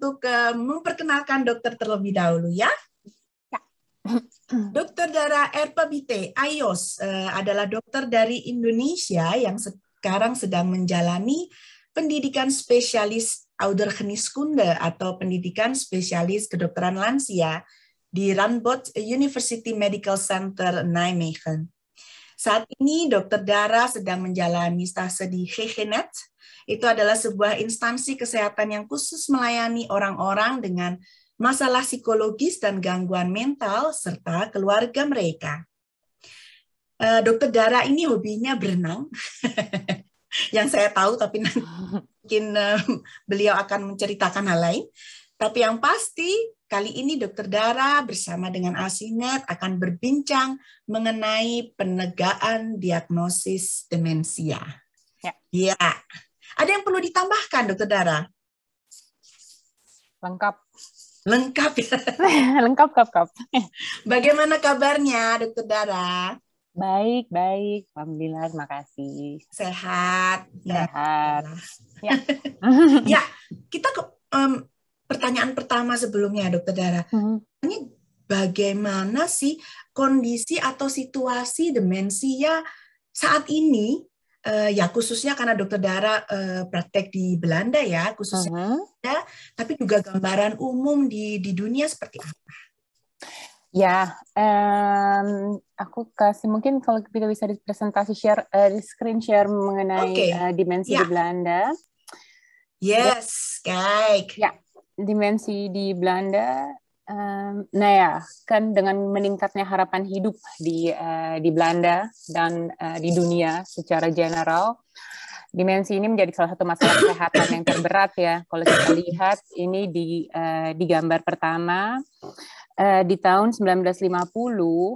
untuk eh, memperkenalkan dokter terlebih dahulu ya. ya. Dokter Dara Erpabite Ayos uh, adalah dokter dari Indonesia yang sekarang sedang menjalani pendidikan spesialis Oudergeneeskunde atau pendidikan spesialis kedokteran lansia di Randbod University Medical Center Nijmegen. Saat ini dokter Dara sedang menjalani stase di HegeNet. Itu adalah sebuah instansi kesehatan yang khusus melayani orang-orang dengan masalah psikologis dan gangguan mental serta keluarga mereka. Eh, dokter Dara ini hobinya berenang, yang saya tahu tapi mungkin eh, beliau akan menceritakan hal lain. Tapi yang pasti kali ini Dokter Dara bersama dengan Asinet akan berbincang mengenai penegaan diagnosis demensia. Ya. ya. Ada yang perlu ditambahkan, Dokter Dara? Lengkap. Lengkap ya? Lengkap, kap, kap. Bagaimana kabarnya, Dokter Dara? Baik, baik. Alhamdulillah, terima kasih. Sehat. Sehat. Ya. ya, ya kita ke um, pertanyaan pertama sebelumnya, Dokter Dara. Hmm. Ini bagaimana sih kondisi atau situasi demensia saat ini uh, ya khususnya karena dokter darah eh, uh, praktek di Belanda ya khususnya, uh -huh. Belanda, tapi juga gambaran umum di di dunia seperti apa? Ya, um, aku kasih mungkin kalau kita bisa di presentasi share, uh, di screen share mengenai okay. uh, dimensi yeah. di ya. Belanda. Yes, kayak. Ya, dimensi di Belanda Um, nah ya, kan dengan meningkatnya harapan hidup di uh, di Belanda dan uh, di dunia secara general, dimensi ini menjadi salah satu masalah kesehatan yang terberat ya. Kalau kita lihat ini di uh, di gambar pertama uh, di tahun 1950 uh,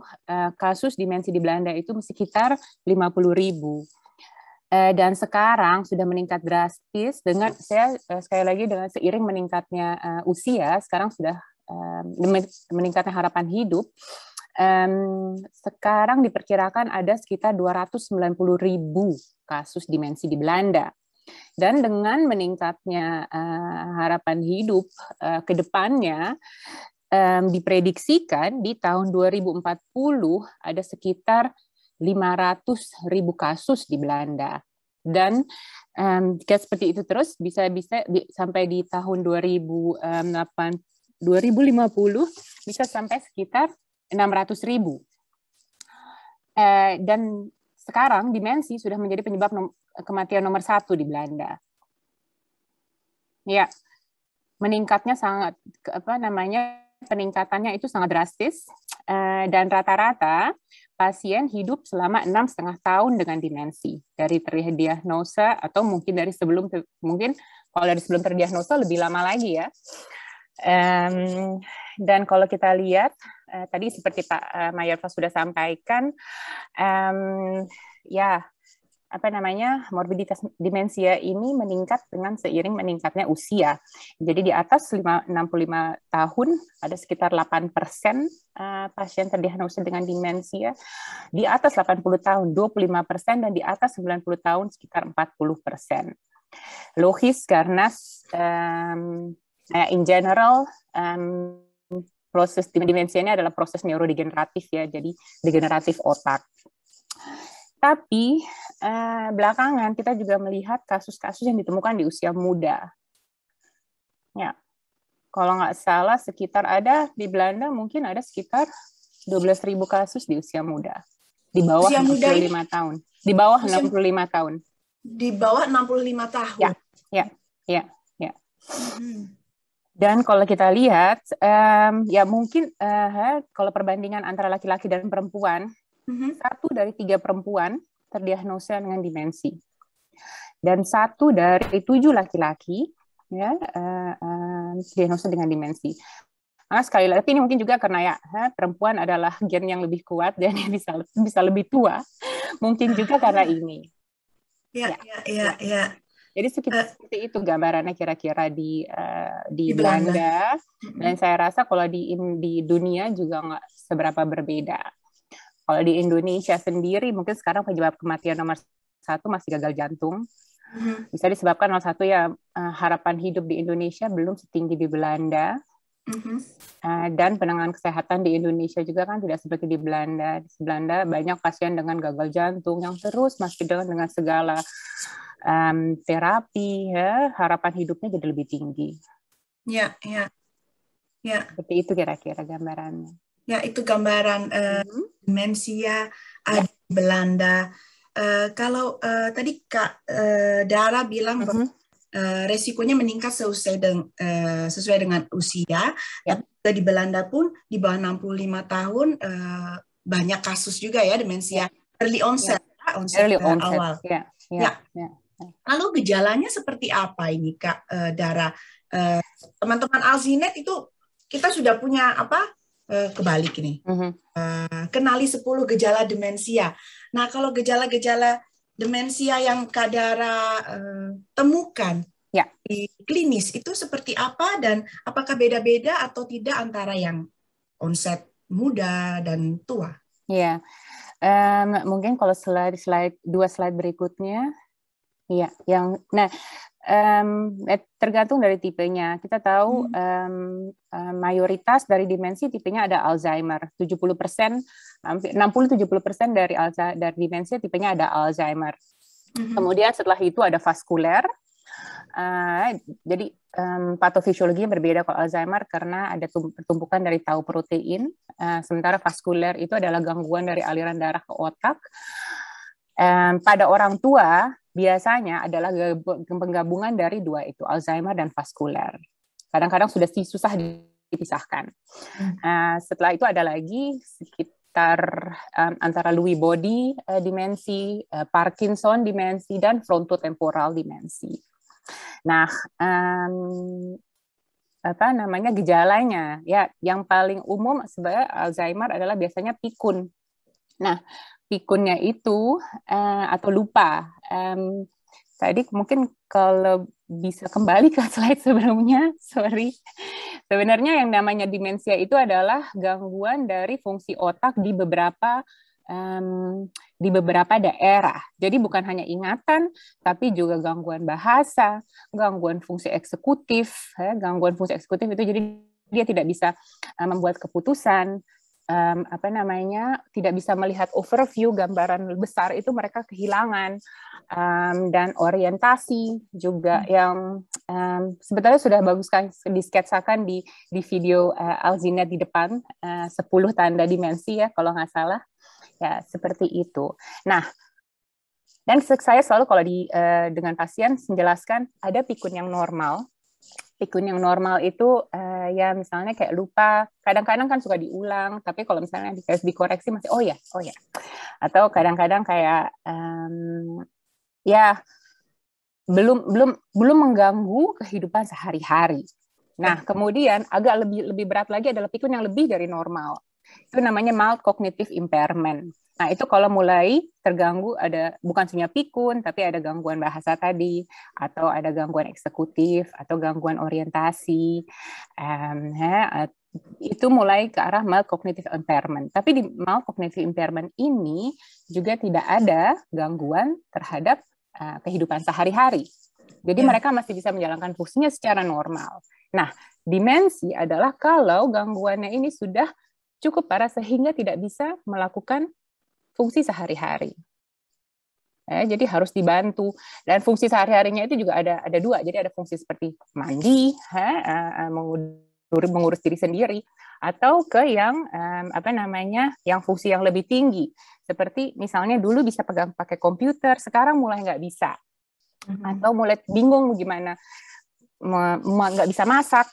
kasus dimensi di Belanda itu sekitar 50 ribu dan sekarang sudah meningkat drastis dengan saya sekali lagi dengan seiring meningkatnya usia sekarang sudah meningkatnya harapan hidup um, sekarang diperkirakan ada sekitar 290 ribu kasus dimensi di Belanda. Dan dengan meningkatnya uh, harapan hidup uh, ke depannya, um, diprediksikan di tahun 2040 ada sekitar 500 ribu kasus di Belanda. Dan um, jika seperti itu terus, bisa-bisa sampai di tahun 2080 2050 bisa sampai sekitar 600 ribu. Eh, dan sekarang dimensi sudah menjadi penyebab kematian nomor satu di Belanda. Ya, meningkatnya sangat apa namanya peningkatannya itu sangat drastis eh, dan rata-rata pasien hidup selama enam setengah tahun dengan dimensi dari terdiagnosa atau mungkin dari sebelum mungkin kalau dari sebelum terdiagnosa lebih lama lagi ya Um, dan kalau kita lihat uh, tadi seperti Pak uh, eh, Mayorfa sudah sampaikan, um, ya apa namanya morbiditas demensia ini meningkat dengan seiring meningkatnya usia. Jadi di atas 65 tahun ada sekitar 8 persen eh, pasien terdiagnosis dengan demensia, di atas 80 tahun 25 persen dan di atas 90 tahun sekitar 40 persen. Logis karena um, uh, in general um, proses dimensiannya adalah proses neurodegeneratif ya, jadi degeneratif otak. Tapi uh, belakangan kita juga melihat kasus-kasus yang ditemukan di usia muda. Ya, kalau nggak salah sekitar ada di Belanda mungkin ada sekitar 12.000 kasus di usia muda. Di bawah usia 65 muda, tahun. Di bawah usia, 65 tahun. Di bawah 65 tahun. Ya, ya, ya. ya. Hmm dan kalau kita lihat, um, ya mungkin uh, kalau perbandingan antara laki-laki dan perempuan, mm-hmm. satu dari tiga perempuan terdiagnosa dengan demensi, dan satu dari tujuh laki-laki ya uh, eh, uh, diagnosa dengan demensi. Nah, sekali lagi ini mungkin juga karena ya ha, perempuan adalah gen yang lebih kuat dan bisa bisa lebih tua, mungkin juga karena ini. Ya, ya, ya, ya. ya. Jadi sekitar eh. seperti itu gambarannya kira-kira di uh, di, di Belanda. Belanda. Dan saya rasa kalau di di dunia juga nggak seberapa berbeda. Kalau di Indonesia sendiri mungkin sekarang penyebab kematian nomor satu masih gagal jantung. Bisa disebabkan nomor satu ya eh, harapan hidup di Indonesia belum setinggi di Belanda. Uh-huh. dan penanganan kesehatan di Indonesia juga kan tidak seperti di Belanda. Di Belanda banyak pasien dengan gagal jantung yang terus masih dengan dengan segala um, terapi, ya, harapan hidupnya jadi lebih tinggi. Ya, ya, ya. Seperti itu kira-kira gambarannya. Ya, itu gambaran uh, hmm. demensia ya. ada di Belanda. Uh, kalau uh, tadi Kak uh, Dara bilang mm -hmm. uh, resikonya meningkat sesuai, dengan uh, sesuai dengan usia, yeah. di Belanda pun di bawah 65 tahun uh, banyak kasus juga ya demensia yeah. early onset, yeah. Ya. onset, early onset awal. Yeah. Yeah. Yeah. Yeah. Lalu gejalanya seperti apa ini Kak e, Dara? E, teman-teman Alzinet itu kita sudah punya apa? E, kebalik ini. E, kenali 10 gejala demensia. Nah, kalau gejala-gejala demensia yang Kak Dara e, temukan ya. di klinis itu seperti apa dan apakah beda-beda atau tidak antara yang onset muda dan tua? Ya. Um, mungkin kalau slide slide dua slide berikutnya Iya, yang nah um, tergantung dari tipenya. Kita tahu hmm. um, mayoritas dari dimensi tipenya ada Alzheimer. 70 persen, 60-70 persen dari alza dari dimensi tipenya ada Alzheimer. Hmm. Kemudian setelah itu ada vaskuler. Uh, jadi um, patofisiologi berbeda kalau Alzheimer karena ada pertumpukan dari tau protein, uh, sementara vaskuler itu adalah gangguan dari aliran darah ke otak. Um, pada orang tua biasanya adalah penggabungan dari dua itu, Alzheimer dan vaskuler. Kadang-kadang sudah susah dipisahkan. Uh, setelah itu ada lagi sekitar um, antara Lewy body uh, dimensi, uh, Parkinson dimensi, dan frontotemporal dimensi. Nah, um, apa namanya gejalanya ya yang paling umum sebenarnya Alzheimer adalah biasanya pikun Nah, pikunnya itu uh, atau lupa. Um, tadi mungkin kalau bisa kembali ke slide sebelumnya, sorry. Sebenarnya yang namanya demensia itu adalah gangguan dari fungsi otak di beberapa um, di beberapa daerah. Jadi bukan hanya ingatan, tapi juga gangguan bahasa, gangguan fungsi eksekutif, ya, gangguan fungsi eksekutif itu jadi dia tidak bisa eh, membuat keputusan, um, apa namanya tidak bisa melihat overview gambaran besar itu mereka kehilangan um, dan orientasi juga hmm. yang um, sebetulnya sudah bagus kan disketsakan di di video uh, Alzina di depan eh, uh, 10 tanda dimensi ya kalau nggak salah ya seperti itu. Nah dan saya selalu kalau di uh, dengan pasien menjelaskan ada pikun yang normal pikun yang normal itu uh, ya misalnya kayak lupa kadang-kadang kan suka diulang tapi kalau misalnya dikasih dikoreksi masih oh ya oh ya atau kadang-kadang kayak um, ya belum belum belum mengganggu kehidupan sehari-hari nah kemudian agak lebih lebih berat lagi adalah pikun yang lebih dari normal itu namanya mild cognitive impairment. Nah, itu kalau mulai terganggu ada bukan hanya pikun, tapi ada gangguan bahasa tadi, atau ada gangguan eksekutif, atau gangguan orientasi, um, he, itu mulai ke arah mild cognitive impairment. Tapi di mild cognitive impairment ini juga tidak ada gangguan terhadap uh, kehidupan sehari-hari. Jadi yeah. mereka masih bisa menjalankan fungsinya secara normal. Nah, dimensi adalah kalau gangguannya ini sudah cukup parah sehingga tidak bisa melakukan fungsi sehari-hari. Ya, jadi harus dibantu dan fungsi sehari-harinya itu juga ada ada dua. Jadi ada fungsi seperti mandi, ha, eh, eh, mengurus, mengurus diri sendiri, atau ke yang apa namanya yang fungsi yang lebih tinggi. Seperti misalnya dulu bisa pegang pakai komputer, sekarang mulai nggak bisa, mm-hmm. atau mulai bingung gimana nggak bisa masak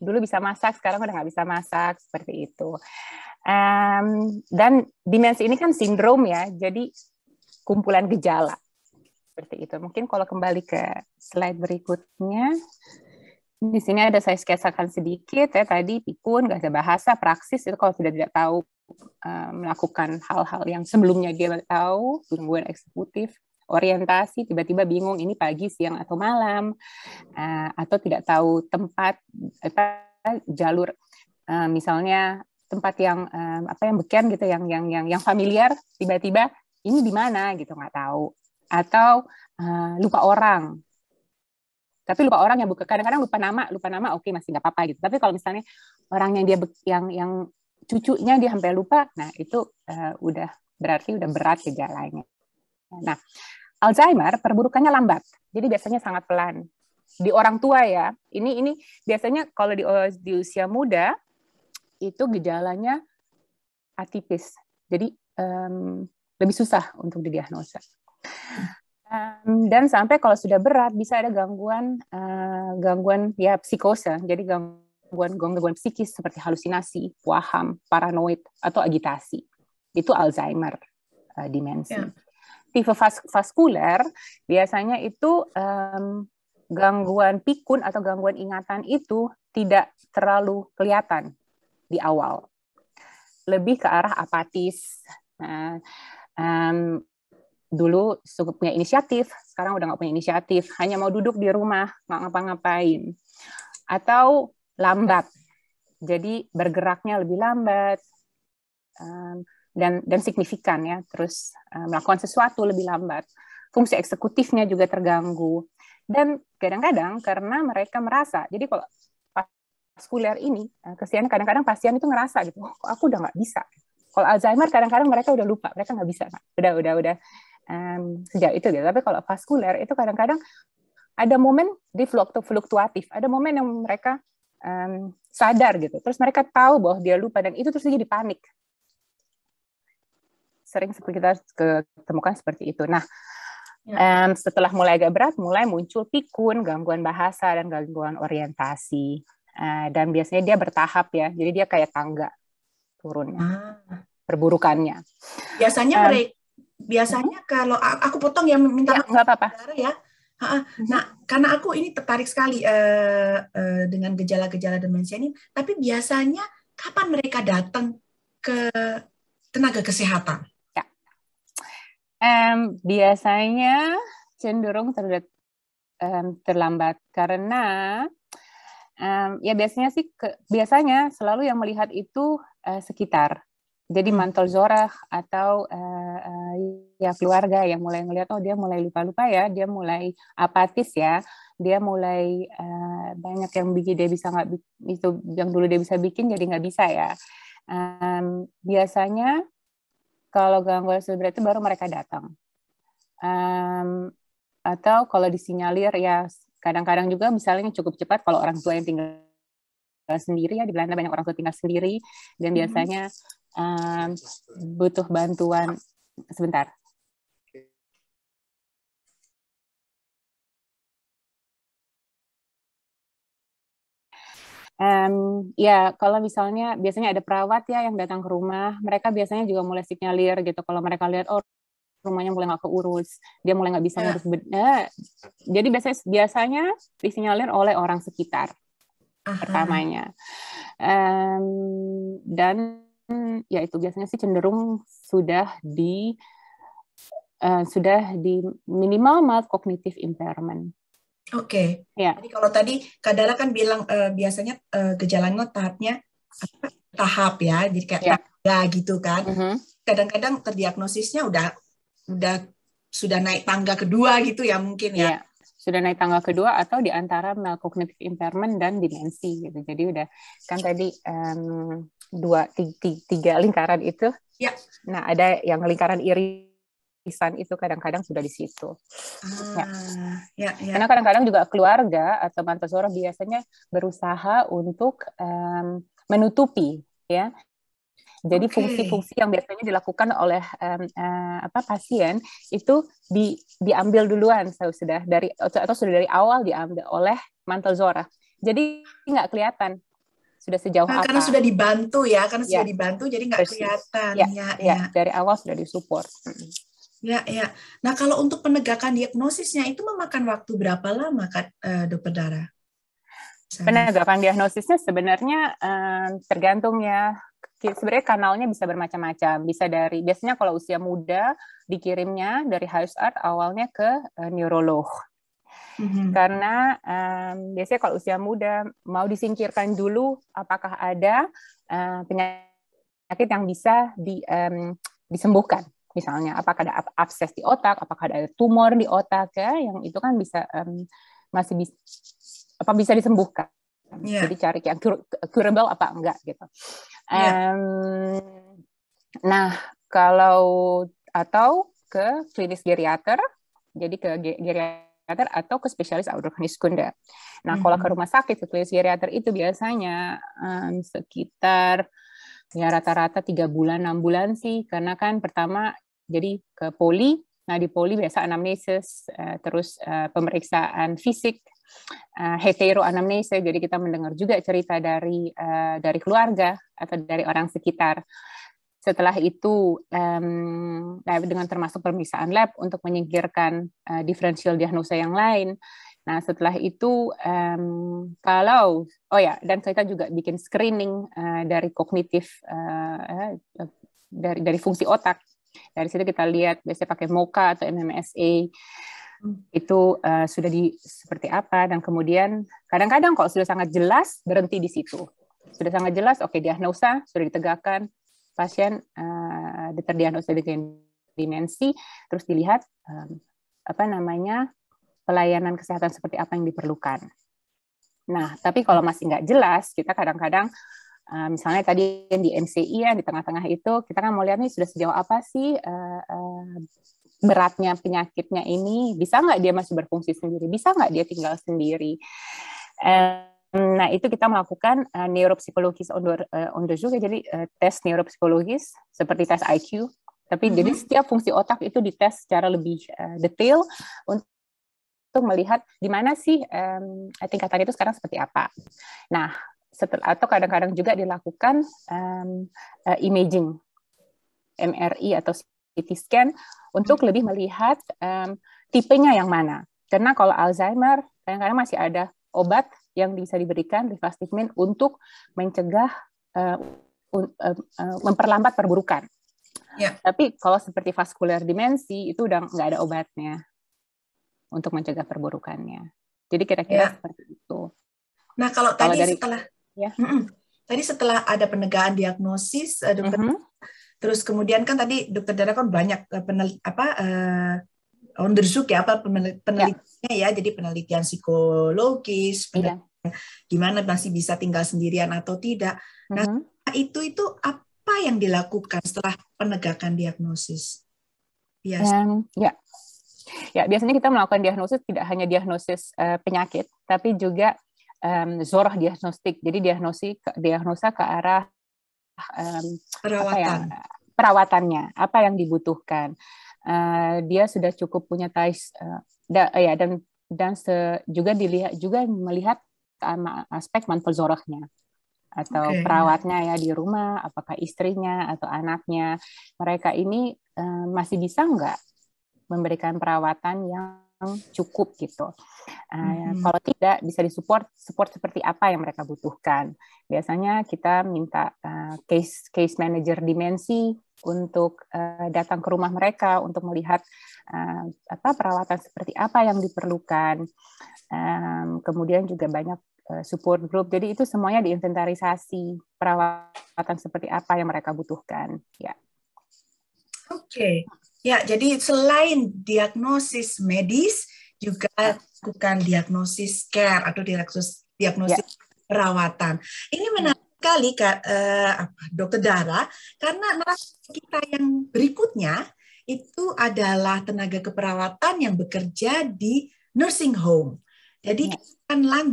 dulu bisa masak, sekarang udah nggak bisa masak seperti itu. Um, dan dimensi ini kan sindrom ya, jadi kumpulan gejala seperti itu. Mungkin kalau kembali ke slide berikutnya, di sini ada saya sketsakan sedikit ya tadi pikun, nggak ada bahasa, praksis itu kalau sudah tidak tahu melakukan hal-hal yang sebelumnya dia tahu, gangguan eksekutif, orientasi tiba-tiba bingung ini pagi, siang atau malam uh, atau tidak tahu tempat apa, jalur uh, misalnya tempat yang uh, apa yang beken gitu yang yang yang yang familiar tiba-tiba ini di mana gitu nggak tahu atau uh, lupa orang tapi lupa orang yang buka kadang-kadang lupa nama lupa nama oke okay, masih nggak apa-apa gitu tapi kalau misalnya orang yang dia yang yang cucunya dia sampai lupa nah itu uh, udah berarti udah berat gejalanya nah Alzheimer perburukannya lambat, jadi biasanya sangat pelan. Di orang tua ya, ini ini biasanya kalau di, eh, di usia muda itu gejalanya atipis, jadi um, lebih susah untuk didiagnosa. Um, dan sampai kalau sudah berat bisa ada gangguan uh, gangguan ya psikosa, jadi gangguan gangguan psikis seperti halusinasi, waham, paranoid atau agitasi. Itu Alzheimer uh, eh, demensi. Yeah tipe vas vaskuler biasanya itu um, gangguan pikun atau gangguan ingatan itu tidak terlalu kelihatan di awal. Lebih ke arah apatis. Nah, um, dulu suka punya inisiatif, sekarang udah nggak punya inisiatif, hanya mau duduk di rumah, nggak ngapa-ngapain. Atau lambat, jadi bergeraknya lebih lambat, um, dan dan signifikan ya terus uh, melakukan sesuatu lebih lambat fungsi eksekutifnya juga terganggu dan kadang-kadang karena mereka merasa jadi kalau vaskuler ini eh, kesian kadang-kadang pasien itu ngerasa gitu oh, aku udah nggak bisa kalau Alzheimer kadang-kadang mereka udah lupa mereka nggak bisa udah udah udah um, sejak itu gitu tapi kalau vaskuler itu kadang-kadang ada momen di fluktuatif ada momen yang mereka um, sadar gitu terus mereka tahu bahwa dia lupa dan itu terus jadi panik sering kita ketemukan seperti itu. Nah, um, setelah mulai agak berat, mulai muncul pikun, gangguan bahasa dan gangguan orientasi. Uh, dan biasanya dia bertahap ya, jadi dia kayak tangga turunnya, ah. perburukannya. Biasanya um, mereka, biasanya mm-hmm. kalau aku potong ya minta ya, nggak apa-apa ya. Mm-hmm. Nah, karena aku ini tertarik sekali uh, uh, dengan gejala-gejala demensia ini, tapi biasanya kapan mereka datang ke tenaga kesehatan? Um, biasanya cenderung ter, um, terlambat karena um, ya biasanya sih ke, biasanya selalu yang melihat itu uh, sekitar. Jadi hmm. mantel zorah atau uh, uh, ya keluarga yang mulai melihat oh dia mulai lupa-lupa ya, dia mulai apatis ya, dia mulai uh, banyak yang bikin dia bisa nggak itu yang dulu dia bisa bikin jadi nggak bisa ya. Um, biasanya kalau gangguan silbra itu baru mereka datang. Um, atau kalau disinyalir ya kadang-kadang juga misalnya cukup cepat kalau orang tua yang tinggal sendiri ya di Belanda banyak orang tua tinggal sendiri dan mhm. biasanya um, butuh bantuan sebentar Um, ya kalau misalnya biasanya ada perawat ya yang datang ke rumah, mereka biasanya juga mulai signalir gitu. Kalau mereka lihat oh rumahnya mulai nggak keurus, dia mulai nggak bisa yeah. ngurus benda. Eh, jadi biasanya biasanya disinyalir oleh orang sekitar Aha. pertamanya. Um, dan ya itu biasanya sih cenderung sudah di uh, sudah di minimal mild cognitive impairment. Oke. Okay. Ya. Jadi kalau tadi Kadala kan bilang uh, biasanya uh, gejalanya tahapnya tahap ya, jadi kayak ya. tangga gitu kan. Uh-huh. Kadang-kadang terdiagnosisnya udah udah sudah naik tangga kedua gitu ya mungkin ya. ya. Sudah naik tangga kedua atau di antara cognitive impairment dan dimensi gitu. Jadi udah kan tadi um, dua tiga, tiga lingkaran itu. Ya. Nah ada yang lingkaran iri lapisan itu kadang-kadang sudah di situ. Ya. Ah, ya. Ya, ya. Karena kadang-kadang juga keluarga atau mantan suara biasanya berusaha untuk um, menutupi, ya. Jadi fungsi-fungsi okay. yang biasanya dilakukan oleh um, uh, apa pasien itu di, diambil duluan sudah dari atau sudah dari awal diambil oleh mantel zora. Jadi nggak kelihatan sudah sejauh nah, apa. Karena sudah dibantu ya, karena ya. sudah dibantu jadi nggak kelihatan. Ya, ya, ya, ya. Dari awal sudah disupport. Hmm. Ya, ya. Nah, kalau untuk penegakan diagnosisnya itu memakan waktu berapa lama, Kak, eh, dokter Dara? Penegakan diagnosisnya sebenarnya um, tergantung ya. Sebenarnya kanalnya bisa bermacam-macam. Bisa dari biasanya kalau usia muda dikirimnya dari art awalnya ke uh, neurolog. Mm-hmm. Karena um, biasanya kalau usia muda mau disingkirkan dulu apakah ada uh, penyakit yang bisa di, um, disembuhkan misalnya apakah ada abses di otak, apakah ada tumor di otak ya, yang itu kan bisa um, masih bisa apa bisa disembuhkan. Yeah. Jadi cari yang cur curable apa enggak gitu. Yeah. Iya. nah kalau atau ke klinis geriater, jadi ke geriater atau ke spesialis endokrinis sekunder. Nah, kalau ke mhm. rumah sakit ke klinis geriater itu biasanya um, sekitar ya rata-rata tiga -rata bulan enam bulan sih karena kan pertama jadi ke poli, nah di poli biasa anamnesis, uh, terus uh, pemeriksaan fisik, uh, eh, anamnesis. jadi kita mendengar juga cerita dari uh, dari keluarga atau dari orang sekitar. Setelah itu, um, dengan termasuk pemeriksaan lab untuk menyingkirkan uh, differential diagnosa yang lain. Nah setelah itu, um, kalau oh ya, dan kita juga bikin screening uh, dari kognitif uh, dari dari fungsi otak dari situ kita lihat biasanya pakai MOCA atau MMSA itu uh, sudah di seperti apa dan kemudian kadang-kadang kalau sudah sangat jelas berhenti di situ. Sudah sangat jelas, oke okay, diagnosa sudah ditegakkan, pasien uh, terdiagnosa dengan dimensi, terus dilihat um, apa namanya pelayanan kesehatan seperti apa yang diperlukan. Nah, tapi kalau masih nggak jelas, kita kadang-kadang Uh, misalnya tadi yang di MCI ya di tengah-tengah itu kita kan mau lihat nih sudah sejauh apa sih uh, uh, beratnya penyakitnya ini bisa nggak dia masih berfungsi sendiri bisa nggak dia tinggal sendiri uh, Nah, itu kita melakukan uh, neuropsikologis on the, uh, on the juga, jadi uh, tes neuropsikologis seperti tes IQ. Tapi mm -hmm. jadi mm-hmm. setiap fungsi otak itu dites secara lebih uh, detail untuk melihat di mana sih um, tingkatan itu sekarang seperti apa. Nah, setelah atau kadang-kadang juga dilakukan um, uh, imaging MRI atau CT scan untuk hmm. lebih melihat um, tipenya yang mana. Karena kalau Alzheimer kadang-kadang masih ada obat yang bisa diberikan rivastigmin untuk mencegah uh, uh, uh, memperlambat perburukan. Yeah. Tapi kalau seperti vaskular dimensi itu udah nggak ada obatnya untuk mencegah perburukannya. Jadi kira-kira ya. seperti itu. Nah kalau, kalau tadi dari, setelah ya. Tadi setelah ada penegakan diagnosis eh, dokter mm -hmm. terus kemudian kan tadi dokter Dara kan banyak eh, penel, apa uh, eh, undersuk ya apa ya. penelitiannya ya. ya jadi penelitian psikologis iya. penelitian yeah. gimana masih bisa tinggal sendirian atau tidak. Nah, mm -hmm. itu itu apa yang dilakukan setelah penegakan diagnosis? Ya, Um, ya. Ya, biasanya kita melakukan diagnosis tidak hanya diagnosis uh, penyakit, tapi juga um, zorah diagnostik jadi diagnosi diagnosa ke arah um, perawatan apa perawatannya apa yang dibutuhkan uh, dia sudah cukup punya ties uh, eh, da, uh, ya dan dan se, juga dilihat juga melihat aspek manfaat zorahnya atau okay. perawatnya ya di rumah, apakah istrinya atau anaknya, mereka ini uh, masih bisa nggak memberikan perawatan yang cukup gitu. Uh, Kalau tidak bisa disupport support seperti apa yang mereka butuhkan. Biasanya kita minta uh, case case manager dimensi untuk uh, datang ke rumah mereka untuk melihat uh, apa perawatan seperti apa yang diperlukan. Um, kemudian juga banyak eh, support group. Jadi itu semuanya diinventarisasi perawatan seperti apa yang mereka butuhkan. Ya. Oke. Okay. Ya, jadi selain diagnosis medis juga lakukan ya. diagnosis care atau diagnosis diagnosis ya. perawatan. Ini hmm. menarik sekali Kak eh, Dokter Dara karena narasumber kita yang berikutnya itu adalah tenaga keperawatan yang bekerja di nursing home. Jadi ya. kita akan lanjut